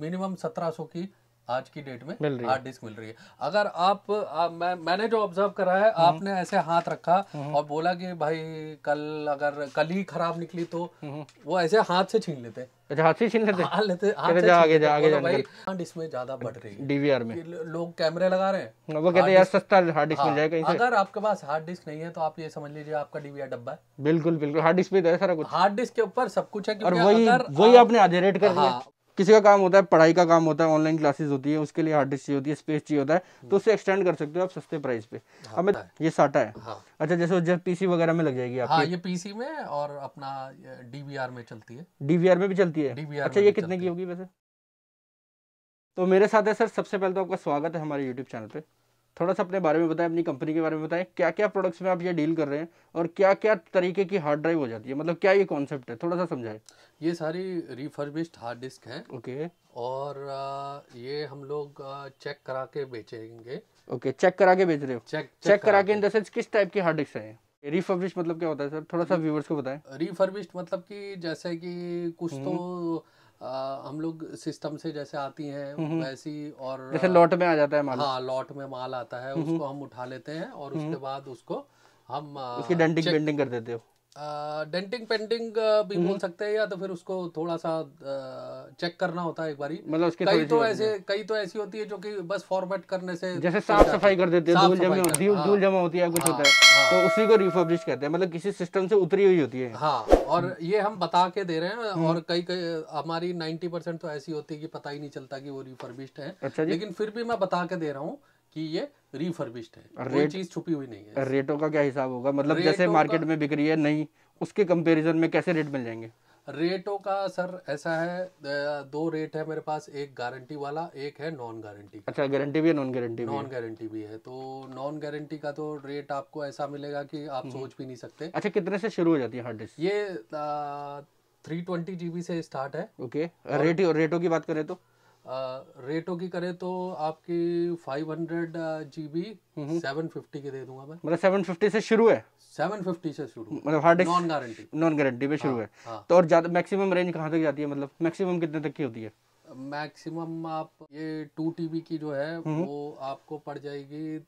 Minimum सत्रह सौ की आज की डेट में हार्ड डिस्क मिल रही है अगर आप आ, मैं मैंने जो ऑब्जर्व करा है हम्म। आपने ऐसे हाथ रखा हम्म। और बोला कि भाई कल अगर कल ही खराब निकली तो हम्म। वो ऐसे हाथ से छीन लेते अच्छा, हाथ से छीन लेते हाथ लेते हाथ से आगे जा आगे भाई हार्ड डिस्क में ज्यादा बढ़ रही है डीवीआर में लोग कैमरे लगा रहे हैं वो कहते हैं यार सस्ता हार्ड डिस्क मिल हाँ, जाएगा अगर आपके पास हार्ड डिस्क नहीं है तो आप ये समझ लीजिए आपका डीवीआर डब्बा है बिल्कुल बिल्कुल हार्ड डिस्क पे सारा कुछ हार्ड डिस्क के ऊपर सब कुछ है क्योंकि अगर वही आपने आधे रेट कर दिया हाँ, किसी का काम होता है पढ़ाई का काम होता है ऑनलाइन क्लासेस होती है उसके लिए हार्ड डिस्क चाहिए होती है स्पेस चाहिए होता है तो हम्म। उसे एक्सटेंड कर सकते हो आप सस्ते प्राइस पे हाँ, अब ये साटा है हाँ, अच्छा जैसे जब पीसी वगैरह में लग जाएगी आपकी हाँ, ये पीसी में और अपना डीवीआर में चलती है डीवीआर में भी चलती है डीवीआर अच्छा ये कितने की होगी वैसे तो मेरे साथ है सर सबसे पहले तो आपका स्वागत है हमारे यूट्यूब चैनल पे थोड़ा सा अपने बारे में बताएं अपनी कंपनी के बारे में बताएं क्या क्या प्रोडक्ट्स में आप ये डील कर रहे हैं और क्या क्या तरीके की हार्ड ड्राइव हो जाती है मतलब क्या ये कॉन्सेप्ट है थोड़ा सा समझाएं ये सारी रिफर्बिश्ड हार्ड डिस्क हैं ओके और ये हम लोग चेक करा के बेचेंगे ओके चेक करा के बेच रहे हो चेक चेक करा के इन द सेंस किस टाइप की हार्ड डिस्क है रिफर्बिश्ड मतलब क्या होता है सर थोड़ा सा व्यूअर्स को बताएं रिफर्बिश्ड मतलब कि जैसे कि कुछ तो हम्म। आ, हम लोग सिस्टम से जैसे आती हैं हम्म, हम्म। वैसी और जैसे लॉट में आ जाता है माल हाँ लॉट में माल आता है हम्म, उसको हम उठा लेते हैं और उसके बाद उसको हम उसकी डेंटिंग पेंटिंग कर देते हो डेंटिंग पेंटिंग भी हम्म। बोल सकते हैं या तो फिर उसको थोड़ा सा चेक करना होता है एक बारी मतलब उसके कई तो ऐसे कई तो ऐसी होती है जो कि बस फॉर्मेट करने से जैसे साफ सफाई कर देते हैं धूल धूल हाँ। जमा होती है कुछ हाँ, होता है हाँ। तो उसी को रिफर्बिश कहते हैं मतलब किसी सिस्टम से उतरी हुई होती है हाँ और हम्म। ये हम बता के दे रहे हैं और हम्म। कई कई हमारी नाइन्टी परसेंट तो ऐसी होती है कि पता ही नहीं चलता की वो रिफर्बिश्ड है अच्छा लेकिन फिर भी मैं बता के दे रहा हूँ कि ये रिफर्बिश्ड है रेट चीज छुपी हुई नहीं है रेटों का क्या हिसाब होगा मतलब जैसे मार्केट में बिक रही है नहीं उसके कंपैरिजन में कैसे रेट मिल जाएंगे रेटों का सर ऐसा है दो रेट है मेरे पास एक गारंटी वाला एक है नॉन गारंटी अच्छा गारंटी भी है नॉन गारंटी नॉन गारंटी भी है तो नॉन गारंटी का तो रेट आपको ऐसा मिलेगा कि आप हम्म। सोच भी नहीं सकते अच्छा कितने से शुरू हो जाती है हार्ड डिस्क ये थ्री ट्वेंटी जीबी से स्टार्ट है ओके रेट रेटों की बात करें तो रेटों की करें तो आपकी 500 सेवन फिफ्टी की दे दूंगा मैं मतलब 750 से शुरू है 750 से शुरू मतलब hard non guarantee non guarantee पे शुरू हाँ, है हाँ। तो और ज्यादा मैक्सिमम रेंज कहाँ तक जाती है मतलब मैक्सिमम कितने तक की होती है मैक्सिमम आप ये टू टीबी की जो है वो आपको पड़ जाएगी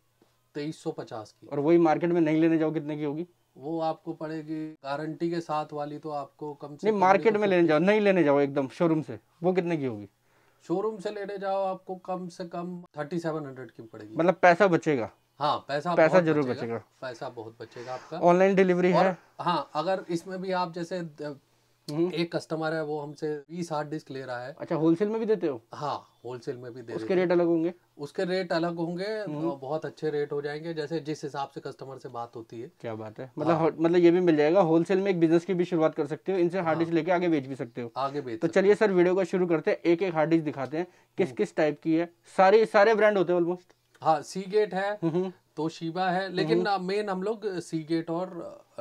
तेईस सौ पचास की और वही मार्केट में नहीं लेने जाओ कितने की होगी वो आपको पड़ेगी गारंटी के साथ वाली तो आपको कम से नहीं मार्केट में लेने जाओ नहीं लेने जाओ एकदम शोरूम से वो कितने की होगी शोरूम से लेने जाओ आपको कम से कम थर्टी सेवन हंड्रेड की पड़ेगी मतलब पैसा बचेगा हाँ पैसा पैसा जरूर बचेगा पैसा बहुत बचेगा आपका ऑनलाइन डिलीवरी है हाँ अगर इसमें भी आप जैसे हम्म। एक कस्टमर है वो हमसे बीस हार्ड डिस्क ले रहा है अच्छा होलसेल में भी देते हो हाँ होलसेल में भी दे उसके रेट अलग होंगे उसके रेट अलग होंगे हम्म। बहुत अच्छे रेट हो जाएंगे जैसे जिस हिसाब से कस्टमर से बात होती है क्या बात है मतलब हाँ। मतलब ये भी मिल जाएगा होलसेल में एक बिजनेस की भी शुरुआत कर सकते हो इनसे हार्ड डिस्क लेके आगे बेच भी सकते हो आगे बेच तो चलिए सर वीडियो को शुरू करते हैं एक एक हार्ड डिस्क दिखाते हैं किस हम्म। किस टाइप की है सारे सारे ब्रांड होते हैं ऑलमोस्ट हाँ सी गेट है तो हम्म, शिबा हम्म। है लेकिन मेन हम्म, हम लोग सी गेट और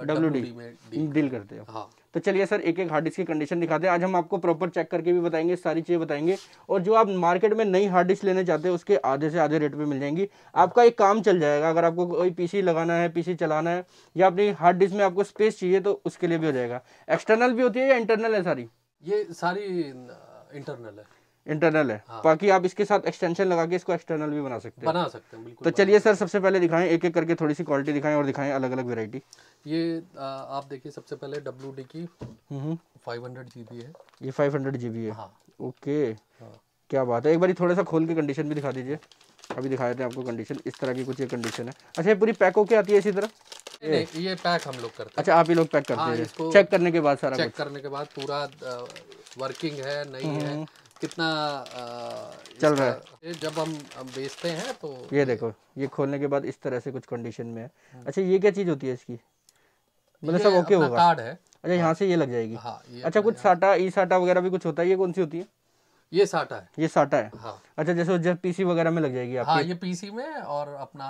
डब्ल्यू uh, डी में डील करते हैं हाँ तो चलिए सर एक एक हार्ड डिस्क की कंडीशन दिखाते हैं आज हम आपको प्रॉपर चेक करके भी बताएंगे सारी चीज़ें बताएंगे और जो आप मार्केट में नई हार्ड डिस्क लेने जाते हैं उसके आधे से आधे रेट पे मिल जाएंगी आपका एक काम चल जाएगा अगर आपको कोई पीसी लगाना है पीसी चलाना है या अपनी हार्ड डिस्क में आपको स्पेस चाहिए तो उसके लिए भी हो जाएगा एक्सटर्नल भी होती है या इंटरनल है सारी ये सारी इंटरनल uh, है इंटरनल है हाँ। बाकी हाँ। आप इसके साथ एक्सटेंशन लगा के इसको एक्सटर्नल भी बना सकते हैं बना सकते हैं बिल्कुल तो चलिए सर सबसे पहले दिखाएं एक एक करके थोड़ी सी क्वालिटी दिखाएं और दिखाएं अलग अलग वेरायटी ये आ, आप देखिए सबसे पहले डब्ल्यू डी की फाइव हंड्रेड जी बी है ये फाइव हंड्रेड जी बी है हाँ। ओके हाँ। क्या बात है एक बार थोड़ा सा खोल के कंडीशन भी दिखा दीजिए अभी दिखा देते हैं आपको कंडीशन इस तरह की कुछ ये कंडीशन है अच्छा ये पूरी पैक होके आती है इसी तरह ये, ये पैक हम लोग करते हैं अच्छा आप ही लोग पैक करते हाँ, हैं चेक करने के बाद सारा चेक करने के बाद पूरा वर्किंग है नहीं है कितना आ, चल रहा है जब हम, बेचते हैं तो ये देखो ये खोलने के बाद इस तरह से कुछ कंडीशन में है हाँ। अच्छा ये क्या चीज़ होती है इसकी मतलब सब ओके होगा कार्ड है अच्छा यहाँ से ये लग जाएगी हाँ, अच्छा कुछ साटा ई साटा वगैरह भी कुछ होता है ये कौन सी होती है ये साटा है ये साटा है हाँ। अच्छा जैसे जब पीसी वगैरह में लग जाएगी आपकी हाँ, ये पीसी में और अपना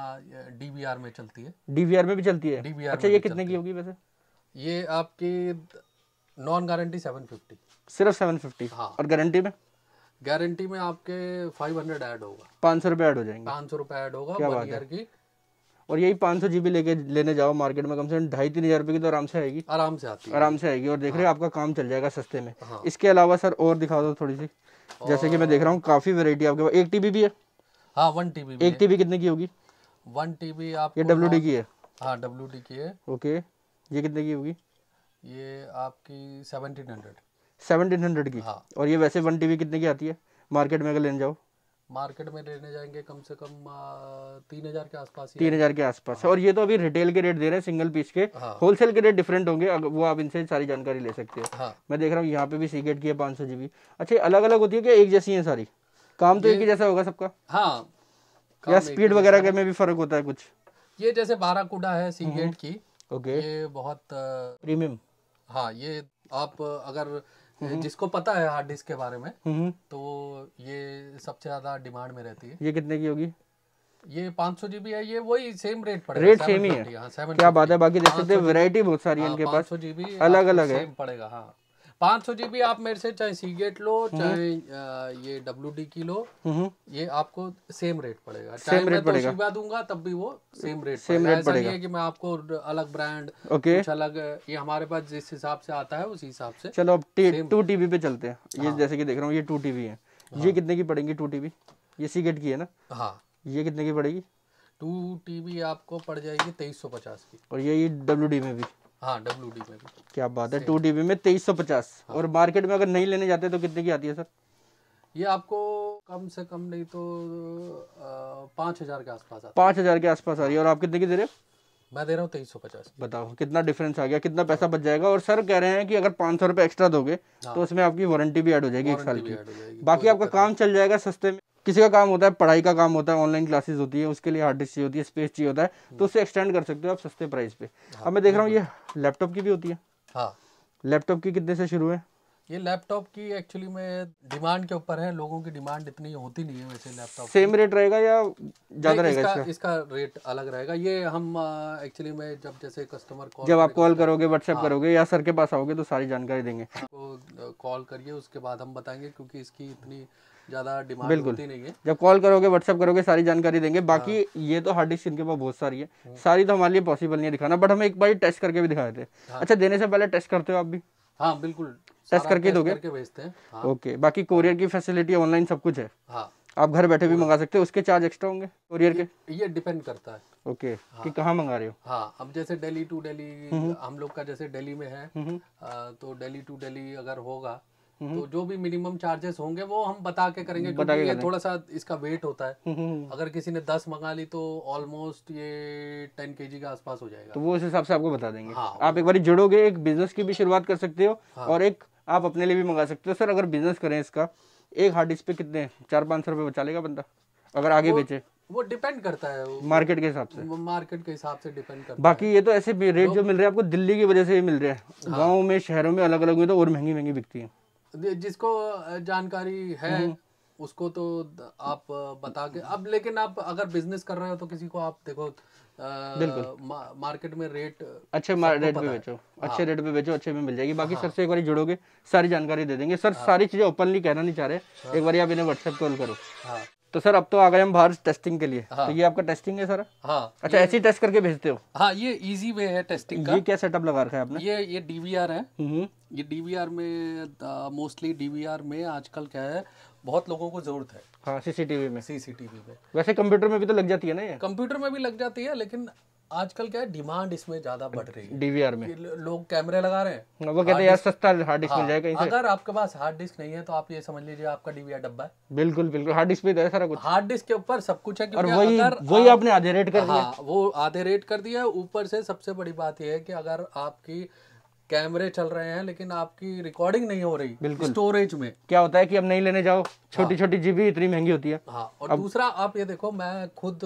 डीवीआर में चलती है डीवीआर में भी चलती है डीवीआर अच्छा ये कितने की होगी वैसे ये आपकी नॉन गारंटी सेवन फिफ्टी सिर्फ सेवन फिफ्टी हाँ और गारंटी में गारंटी में आपके 500 ऐड होगा पाँच सौ रुपये ऐड हो जाएंगे पाँच सौ रुपये ऐड होगा क्या बात है की और यही पाँच सौ जीबी लेके लेने जाओ मार्केट में कम से कम ढाई तीन हजार रुपये की तो आराम से आएगी आराम से आती है आराम से आएगी और देख रहे रहे हाँ। आपका काम चल जाएगा सस्ते में हाँ। इसके अलावा सर और दिखा दो थोड़ी सी जैसे कि मैं देख रहा हूँ काफी वेरायटी आपके पास एक टीबी भी है हाँ वन टीबी एक टीबी कितने की होगी वन टीबी आप ये डब्ल्यू की है हाँ डब्ल्यू की है ओके ये कितने की होगी ये आपकी सेवनटीन हंड्रेड सेवनटीन हंड्रेड की हाँ और ये वैसे वन टीवी कितने की आती है मार्केट में अगर लेने जाओ मार्केट में लेने जाएंगे कम से कम तीन हजार के आसपास तीन हजार के आसपास हाँ। और ये तो अभी रिटेल के रेट दे रहे हैं सिंगल पीस के हाँ। होलसेल के रेट डिफरेंट होंगे वो आप इनसे सारी जानकारी ले सकते हैं हाँ। मैं देख रहा हूँ यहाँ पे भी सीगेट की है पाँच सौ जीबी अच्छा अलग अलग होती है क्या एक जैसी है सारी काम तो एक ही जैसा होगा सबका हाँ या स्पीड वगैरह के में भी फर्क होता है कुछ ये जैसे बारह कुडा है सीगेट की ओके ये बहुत प्रीमियम हाँ ये आप अगर हम्म। जिसको पता है हार्ड डिस्क के बारे में हम्म। तो ये सबसे ज्यादा डिमांड में रहती है ये कितने की होगी ये पांच सौ जीबी है ये वही सेम रेट पड़ेगा रेट सेम ही है हाँ, क्या बात है बाकी देख सकते हैं वैरायटी बहुत सारी हाँ, है इनके पास अलग अलग है पड़ेगा हाँ पाँच सौ जीबी आप मेरे से चाहे सी गेट लो हम्म। चाहे ये डब्ल्यू डी की लो हम्म। ये आपको सेम रेट पड़ेगा सेम रेट पड़ेगा तो दूंगा तब भी वो सेम रेट सेम रेट पड़ेगा कि मैं आपको अलग ब्रांड कुछ अलग ये हमारे पास जिस हिसाब से आता है उसी हिसाब से चलो अब टू टीवी पे चलते हैं ये हाँ। जैसे की देख रहा हूँ ये टू टीवी है ये हाँ। कितने की पड़ेगी टू टीवी ये सी गेट की है ना हाँ ये कितने की पड़ेगी टू टीवी आपको पड़ जाएगी तेईस सौ पचास की और ये डब्ल्यू डी में भी हाँ क्या बात है टू डी में तेईस सौ पचास हाँ। और मार्केट में अगर नहीं लेने जाते तो कितने की आती है सर ये आपको कम से कम नहीं तो पाँच हजार के आसपास पाँच हजार के आसपास आ रही है और आप कितने की दे रहे हो मैं दे रहा हूँ तेईस सौ पचास बताओ कितना डिफरेंस आ गया कितना पैसा बच जाएगा और सर कह रहे हैं कि अगर पाँच सौ रुपये एक्स्ट्रा दोगे हाँ। तो उसमें आपकी वारंटी भी ऐड हो जाएगी एक साल की बाकी आपका काम चल जाएगा सस्ते में किसी का काम होता है पढ़ाई का काम होता है ऑनलाइन क्लासेस होती है उसके लिए हार्ड डिस्क चाहिए होती है स्पेस चाहिए होता है तो हम्म। उसे एक्सटेंड कर सकते हो आप सस्ते प्राइस पे हाँ, अब मैं देख रहा हूँ ये लैपटॉप की भी होती है लैपटॉप हाँ। की कितने से शुरू है ये लैपटॉप की एक्चुअली में डिमांड के ऊपर है लोगों की डिमांड इतनी होती नहीं है वैसे लैपटॉप सेम रेट रहेगा या ज्यादा रहेगा इसका, इसका रेट अलग रहेगा ये हम एक्चुअली में जब जैसे कस्टमर कॉल जब आप कॉल तो- करोगे व्हाट्सएप हाँ। करोगे या सर के पास आओगे तो सारी जानकारी देंगे तो कॉल करिए उसके बाद हम बताएंगे क्योंकि इसकी इतनी ज़्यादा डिमांड बिल्कुल नहीं है जब कॉल करोगे व्हाट्सअप करोगे सारी जानकारी देंगे बाकी हाँ। ये तो हार्ड डिस्क इनके पास बहुत सारी है हाँ। सारी तो हमारे लिए पॉसिबल नहीं है दिखाना बट हमें एक बार टेस्ट करके भी दिखा देते हैं हाँ। अच्छा देने से पहले टेस्ट करते हो आप भी हाँ बिल्कुल टेस्ट करके दोगे भेजते हैं ओके हाँ। बाकी कोरियर की फैसिलिटी ऑनलाइन सब कुछ है हाँ। आप घर बैठे भी मंगा सकते हो उसके चार्ज एक्स्ट्रा होंगे कोरियर के ये डिपेंड करता है ओके okay, हाँ, कि कहाँ मंगा रहे हो हाँ अब जैसे दिल्ली टू दिल्ली हम लोग का जैसे दिल्ली में है आ, हम्म। तो दिल्ली टू दिल्ली अगर होगा तो जो भी मिनिमम चार्जेस होंगे वो हम बता के करेंगे बता के ये थोड़ा सा इसका वेट होता है हम्म, हम्म। अगर किसी ने दस मंगा ली तो ऑलमोस्ट ये टेन के के आसपास हो जाएगा तो वो उस हिसाब से आपको बता देंगे हाँ, आप एक बार जुड़ोगे एक बिजनेस की भी शुरुआत कर सकते हो हाँ, और एक आप अपने लिए भी मंगा सकते हो सर अगर बिजनेस करें इसका एक हार्ड डिस्क पे कितने चार पाँच सौ रुपए बचा लेगा बंदा अगर आगे बेचे वो डिपेंड करता है मार्केट के हिसाब से मार्केट के हिसाब से डिपेंड करता बाकी ये तो ऐसे रेट जो मिल रहे हैं आपको दिल्ली की वजह से ही मिल रहे हैं हाँ। गाँव में शहरों में अलग अलग में तो और महंगी महंगी बिकती है जिसको जानकारी है हम्म। उसको तो आप बता के अब लेकिन आप अगर बिजनेस कर रहे हो तो किसी को आप देखो आ, मार्केट में रेट अच्छे रेट पे बेचो अच्छे रेट हाँ। पे बेचो अच्छे में मिल जाएगी बाकी हाँ। सर से एक बार जुड़ोगे सारी जानकारी दे देंगे सर हाँ। सारी चीजें ओपनली कहना नहीं चाह रहे हाँ। एक बार आप इन्हें व्हाट्सएप कॉल करो हाँ तो सर अब तो आ गए हम बाहर टेस्टिंग के लिए हाँ। तो ये आपका टेस्टिंग है सर हाँ अच्छा ऐसी टेस्ट करके भेजते हो हाँ ये इजी वे है टेस्टिंग का ये क्या सेटअप लगा रखा है आपने ये ये डीवीआर है हम्म। ये डीवीआर में मोस्टली डीवीआर में आजकल क्या है बहुत लोगों को जरूरत है हाँ सीसीटीवी में सीसीटीवी में वैसे कंप्यूटर में भी तो लग जाती है ना ये कंप्यूटर में भी लग जाती है लेकिन आजकल क्या है डिमांड इसमें ज्यादा बढ़ रही है डीवीआर में लोग कैमरे लगा रहे हैं वो कहते हैं यार सस्ता हार्ड डिस्क मिल जाएगा हाँ, अगर आपके पास हार्ड डिस्क नहीं है तो आप ये समझ लीजिए आपका डीवीआर डब्बा है बिल्कुल बिल्कुल हार्ड डिस्क पे सारा कुछ हार्ड डिस्क के ऊपर सब कुछ है और वही वही आपने आधे रेट कर हाँ, दिया वो आधे रेट कर दिया ऊपर से सबसे बड़ी बात यह है की अगर आपकी कैमरे चल रहे हैं लेकिन आपकी रिकॉर्डिंग नहीं हो रही बिल्कुल स्टोरेज में क्या होता है कि अब नहीं लेने जाओ छोटी हाँ। छोटी जीबी इतनी महंगी होती है हाँ और अब... दूसरा आप ये देखो मैं खुद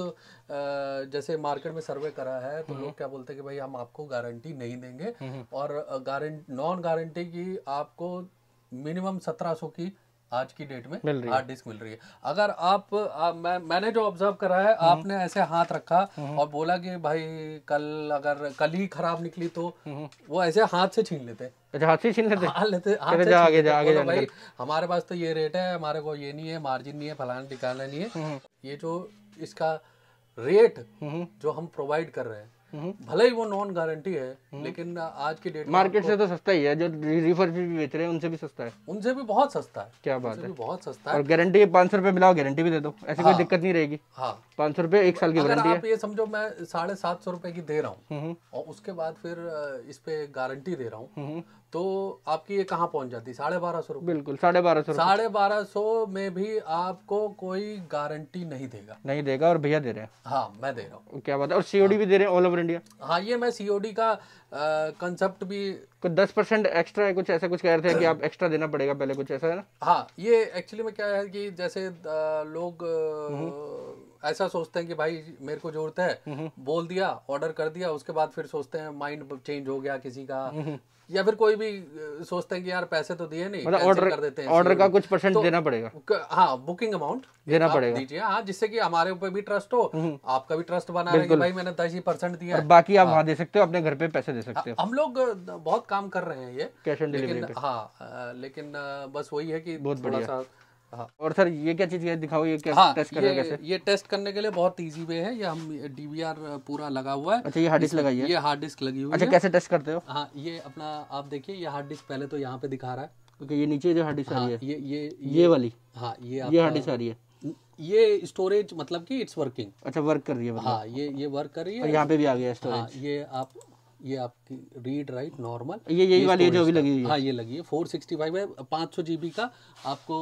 जैसे मार्केट में सर्वे करा है तो हम्म। लोग क्या बोलते हैं कि भाई हम आपको गारंटी नहीं देंगे हम्म। और गारंटी नॉन गारंटी की आपको मिनिमम सत्रह की आज की डेट में हार्ड डिस्क मिल रही है अगर आप आ, मैं मैंने जो ऑब्जर्व करा है हम्म। आपने ऐसे हाथ रखा हम्म। और बोला कि भाई कल अगर कल ही खराब निकली तो हम्म। वो ऐसे हाथ से छीन लेते अच्छा, हाथ से छीन लेते हाथ लेते हाथ से आगे जा आगे भाई हमारे पास तो ये रेट है हमारे को ये नहीं है मार्जिन नहीं है फलाना टिकाना नहीं है ये जो इसका रेट जो हम प्रोवाइड कर रहे हैं भले ही वो नॉन गारंटी है लेकिन आज की डेट मार्केट से तो सस्ता ही है जो रिफर भी बेच रहे हैं उनसे भी सस्ता है उनसे भी बहुत सस्ता है क्या बात है बहुत सस्ता है और गारंटी पाँच सौ रुपए मिलाओ गारंटी भी दे दो ऐसी कोई हाँ। दिक्कत नहीं रहेगी हाँ पाँच सौ रुपए एक साल की गारंटी है ये समझो मैं साढ़े सात सौ रुपए की दे रहा हूँ हम्म। और उसके बाद फिर इस पे गारंटी दे रहा हूँ हम्म। तो आपकी ये कहाँ पहुंच जाती साढ़े बारह सौ बिल्कुल साढ़े बारह सौ साढ़े बारह सौ में भी आपको कोई गारंटी नहीं देगा नहीं देगा और भैया दे रहे हैं हाँ मैं दे रहा हूँ क्या बात है और सीओडी हाँ। भी दे रहे हैं ऑल ओवर इंडिया हाँ ये मैं सीओडी का कंसेप्ट भी कुछ दस परसेंट एक्स्ट्रा है कुछ ऐसा कुछ कह रहे थे कि आप एक्स्ट्रा देना पड़ेगा पहले कुछ ऐसा है ना हाँ ये एक्चुअली में क्या है कि जैसे लोग हम्म। ऐसा सोचते हैं कि भाई मेरे को जरूरत है हम्म। बोल दिया ऑर्डर कर दिया उसके बाद फिर सोचते हैं माइंड चेंज हो गया किसी का हम्म। या फिर कोई भी सोचते हैं कि यार पैसे तो दिए नहीं मतलब ऑर्डर कर देते हैं ऑर्डर का कुछ परसेंट तो, देना पड़ेगा हाँ बुकिंग अमाउंट देना पड़ेगा दीजिए हाँ जिससे कि हमारे ऊपर भी ट्रस्ट हो हम्म। आपका भी ट्रस्ट बना रहे कि भाई मैंने दस ही परसेंट दिया बाकी आप हाँ। वहाँ दे सकते हो अपने घर पे पैसे दे हाँ, सकते हो हम लोग बहुत काम कर रहे हैं ये कैश ऑन डिलीवरी हाँ लेकिन बस वही है की बहुत बड़ा हाँ। और सर ये क्या चीज़ है दिखाओ ये क्या हाँ, टेस्ट करने ये, कैसे ये टेस्ट करने के लिए बहुत इजी वे है ये हम डीवीआर पूरा लगा हुआ है अच्छा ये हार्ड डिस्क लगाई है ये हार्ड डिस्क लगी हुई अच्छा है। कैसे टेस्ट करते हो हाँ ये अपना आप देखिए ये हार्ड डिस्क पहले तो यहाँ पे दिखा रहा है क्योंकि ये नीचे जो हार्ड डिस्क आ हाँ, रही है ये ये ये वाली हाँ ये ये हार्ड डिस्क आ रही है ये स्टोरेज मतलब कि इट्स वर्किंग अच्छा वर्क कर रही है मतलब। हाँ ये ये वर्क कर रही है यहाँ पे भी आ गया स्टोरेज हाँ, ये आप ये आपकी रीड राइट नॉर्मल ये यही वाली जो भी लगी है हाँ ये लगी है 465 है 500 जीबी का आपको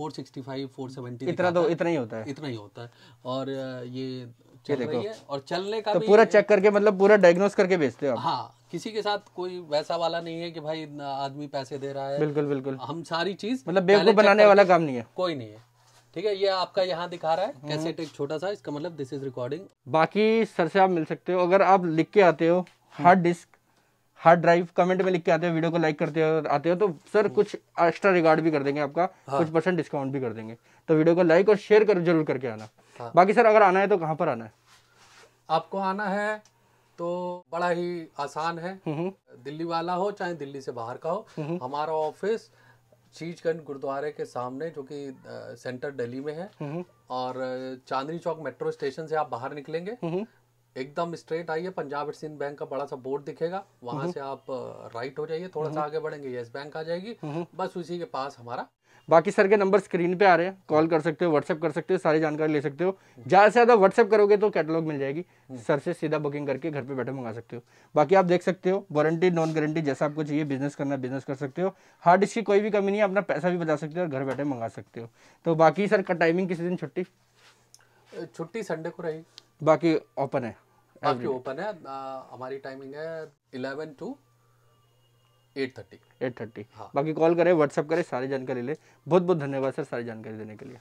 465 470 इतना तो इतना ही होता है इतना ही होता है और ये चल रही है और चलने का तो पूरा चेक करके मतलब पूरा डायग्नोस करके भेजते हो हाँ किसी के साथ कोई वैसा वाला नहीं है कि भाई आदमी पैसे दे रहा है बिल्कुल बिल्कुल हम सारी चीज मतलब बेवकूफ बनाने वाला काम नहीं है कोई नहीं है ठीक है ये आपका यहाँ दिखा रहा है कैसेट हम्म। एक छोटा सा इसका मतलब दिस इज रिकॉर्डिंग बाकी सर से आप मिल सकते हो अगर आप लिख के आते हो hard disk hard drive comment में लिख के आते हो वीडियो को लाइक करते हो आते हो तो सर हम्म। कुछ एक्स्ट्रा रिगार्ड भी कर देंगे आपका हाँ। कुछ परसेंट डिस्काउंट भी कर देंगे तो वीडियो को लाइक और शेयर कर जरूर करके आना हाँ। बाकी सर अगर आना है तो कहाँ पर आना है आपको आना है तो बड़ा ही आसान है हम्म हम्म। दिल्ली वाला हो चाहे दिल्ली से बाहर का हो हमारा ऑफिस चीजगंज गुरुद्वारे के सामने जो कि सेंटर दिल्ली में है और चांदनी चौक मेट्रो स्टेशन से आप बाहर निकलेंगे एकदम स्ट्रेट आइए पंजाब एंड सिंध बैंक का बड़ा सा बोर्ड दिखेगा वहां हम्म। से आप राइट हो जाइए थोड़ा सा हम्म। आगे बढ़ेंगे यस बैंक आ जाएगी हम्म। बस उसी के पास हमारा बाकी सर के नंबर स्क्रीन पे आ रहे हैं कॉल कर सकते हो व्हाट्सएप कर सकते हो सारी जानकारी ले सकते हो ज़्यादा से ज़्यादा व्हाट्सएप करोगे तो कैटलॉग मिल जाएगी सर से सीधा बुकिंग करके घर पे बैठे मंगा सकते हो बाकी आप देख सकते हो वारंटी नॉन गारंटी जैसा आपको चाहिए बिजनेस करना बिजनेस कर सकते हो हार्ड डिस्क की कोई भी कमी नहीं है अपना पैसा भी बचा सकते हो और घर बैठे मंगा सकते हो तो बाकी सर का टाइमिंग किसी दिन छुट्टी छुट्टी संडे को रहेगी बाकी ओपन है बाकी ओपन है आ, हमारी टाइमिंग है eleven to eight thirty eight thirty बाकी कॉल करें व्हाट्सअप करें सारी जानकारी ले बहुत बहुत धन्यवाद सर सारी जानकारी देने के लिए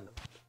धन्यवाद